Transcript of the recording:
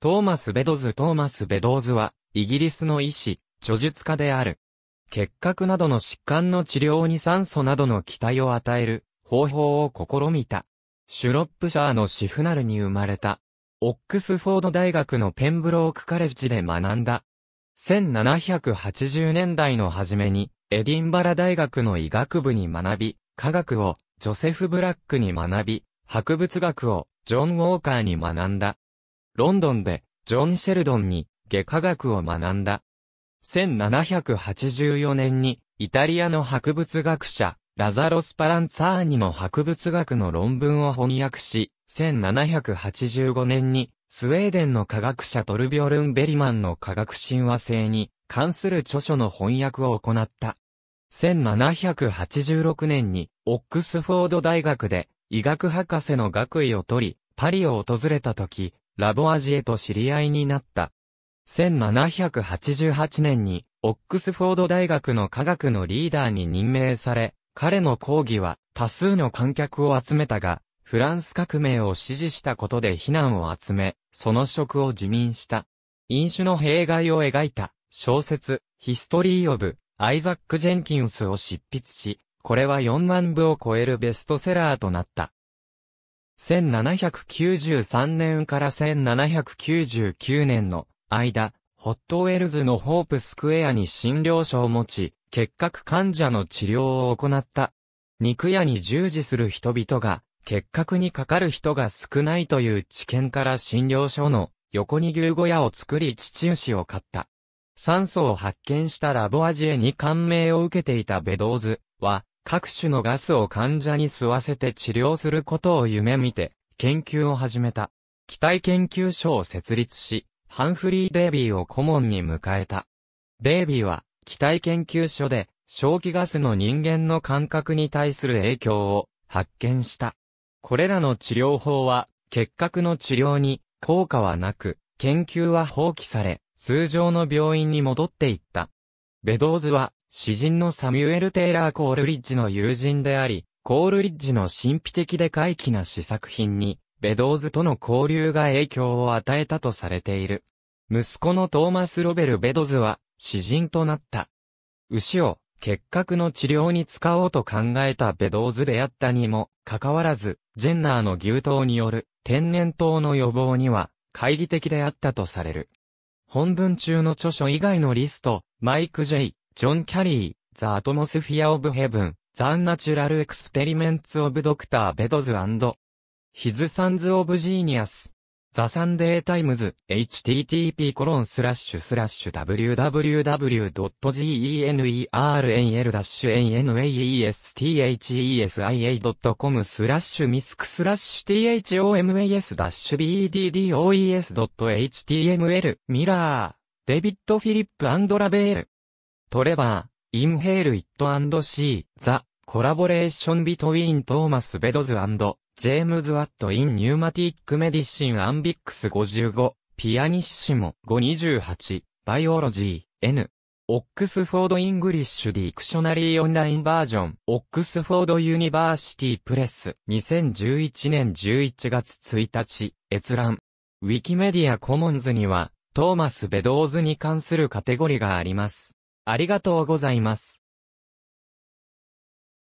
トーマス・ベドズ・トーマス・ベドーズは、イギリスの医師、著述家である。結核などの疾患の治療に酸素などの期待を与える方法を試みた。シュロップシャーのシフナルに生まれた。オックスフォード大学のペンブロークカレッジで学んだ。1780年代の初めに、エディンバラ大学の医学部に学び、科学をジョセフ・ブラックに学び、博物学をジョン・ウォーカーに学んだ。ロンドンで、ジョン・シェルドンに、外科学を学んだ。1784年に、イタリアの博物学者、ラザロス・パランツァーニの博物学の論文を翻訳し、1785年に、スウェーデンの科学者トルビョルン・ベリマンの科学神話性に関する著書の翻訳を行った。1786年に、オックスフォード大学で医学博士の学位を取り、パリを訪れた時、ラボアジエと知り合いになった。1788年に、オックスフォード大学の科学のリーダーに任命され、彼の講義は多数の観客を集めたが、フランス革命を支持したことで非難を集め、その職を辞任した。飲酒の弊害を描いた小説、ヒストリー・オブ・アイザック・ジェンキンスを執筆し、これは4万部を超えるベストセラーとなった。1793年から1799年の間、ホットウェルズのホープスクエアに診療所を持ち、結核患者の治療を行った。肉屋に従事する人々が、結核にかかる人が少ないという知見から診療所の横に牛小屋を作り父牛を買った。酸素を発見したラボアジエに感銘を受けていたベドーズは、各種のガスを患者に吸わせて治療することを夢見て、研究を始めた。機体研究所を設立し、ハンフリー・デイビーを顧問に迎えた。デイビーは、機体研究所で、正気ガスの人間の感覚に対する影響を発見した。これらの治療法は、結核の治療に効果はなく、研究は放棄され、通常の病院に戻っていった。ベドーズは、詩人のサミュエル・テイラー・コールリッジの友人であり、コールリッジの神秘的で怪奇な試作品に、ベドーズとの交流が影響を与えたとされている。息子のトーマス・ロベル・ベドズは、詩人となった。牛を、結核の治療に使おうと考えたベドーズであったにも、かかわらず、ジェンナーの牛刀による天然痘の予防には、懐疑的であったとされる。本文中の著書以外のリスト、マイク・イ。ジョン・キャリー、ザ・アトモスフィア・オブ・ヘブン、ザ・ンナチュラル・エクスペリメンツ・オブ・ドクター・ベドズ・アンド、ヒズ・サンズ・オブ・ジーニアス、ザ・サンデー・タイムズ、http コロンスラッシュスラッシュ www.genernl-naesthesia.com スラッシュミスクスラッシュ thomas-beddoes.html ミラー、デビッド・フィリップ・アンドラベールトレバー、インヘール・イット・アンド・シー、ザ・コラボレーション・ビトウィン・トーマス・ベドズ・アンド、ジェームズ・ワット・イン・ニューマティック・メディシン・アンビックス55、ピアニッシモ528、バイオロジー、N。オックスフォード・イングリッシュ・ディクショナリー・オンラインバージョン、オックスフォード・ユニバーシティ・プレス、2011年11月1日、閲覧。ウィキメディア・コモンズには、トーマス・ベドーズに関するカテゴリがあります。ありがとうございます。